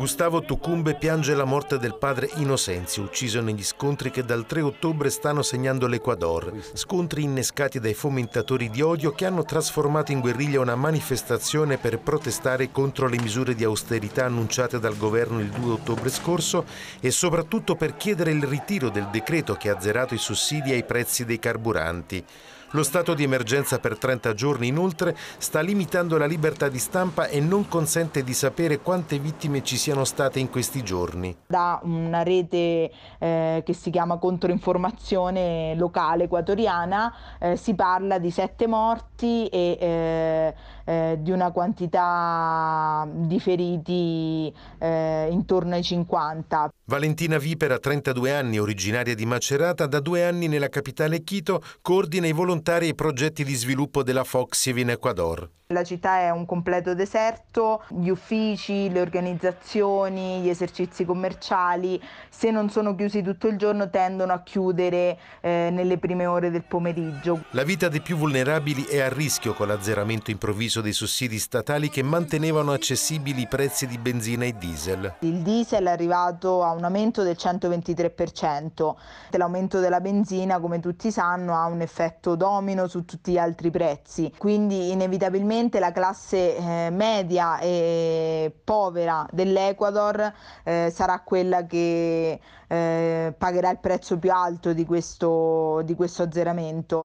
Gustavo Tucumbe piange la morte del padre Innocenzio, ucciso negli scontri che dal 3 ottobre stanno segnando l'Ecuador. Scontri innescati dai fomentatori di odio che hanno trasformato in guerriglia una manifestazione per protestare contro le misure di austerità annunciate dal governo il 2 ottobre scorso e soprattutto per chiedere il ritiro del decreto che ha azzerato i sussidi ai prezzi dei carburanti. Lo stato di emergenza per 30 giorni inoltre sta limitando la libertà di stampa e non consente di sapere quante vittime ci siano siano state in questi giorni. Da una rete eh, che si chiama Controinformazione Locale Equatoriana eh, si parla di sette morti e eh, eh di una quantità di feriti eh, intorno ai 50. Valentina Vipera, 32 anni, originaria di Macerata, da due anni nella capitale Quito, coordina i volontari e i progetti di sviluppo della Foxiv in Ecuador. La città è un completo deserto, gli uffici, le organizzazioni escursioni, gli esercizi commerciali, se non sono chiusi tutto il giorno tendono a chiudere eh, nelle prime ore del pomeriggio. La vita dei più vulnerabili è a rischio con l'azzeramento improvviso dei sussidi statali che mantenevano accessibili i prezzi di benzina e diesel. Il diesel è arrivato a un aumento del 123%, l'aumento della benzina come tutti sanno ha un effetto domino su tutti gli altri prezzi, quindi inevitabilmente la classe eh, media e povera dell'euro dell'Ecuador eh, sarà quella che eh, pagherà il prezzo più alto di questo, di questo azzeramento.